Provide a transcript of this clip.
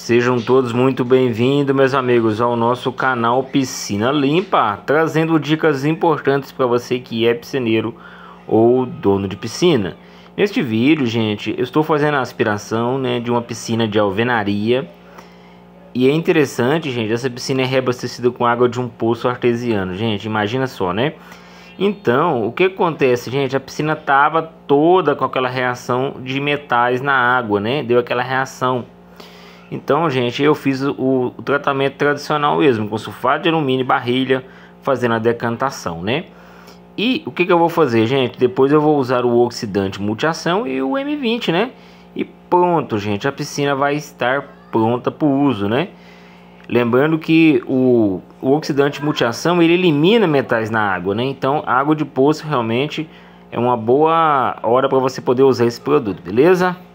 Sejam todos muito bem-vindos, meus amigos, ao nosso canal Piscina Limpa, trazendo dicas importantes para você que é piscineiro ou dono de piscina. Neste vídeo, gente, eu estou fazendo a aspiração né, de uma piscina de alvenaria. E é interessante, gente, essa piscina é reabastecida com água de um poço artesiano. Gente, imagina só, né? Então, o que acontece, gente? A piscina tava toda com aquela reação de metais na água, né? Deu aquela reação então, gente, eu fiz o, o tratamento tradicional mesmo, com sulfato de alumínio e barrilha, fazendo a decantação, né? E o que, que eu vou fazer, gente? Depois eu vou usar o oxidante multiação e o M20, né? E pronto, gente, a piscina vai estar pronta para o uso, né? Lembrando que o, o oxidante multiação ele elimina metais na água, né? Então, água de poço realmente é uma boa hora para você poder usar esse produto, beleza?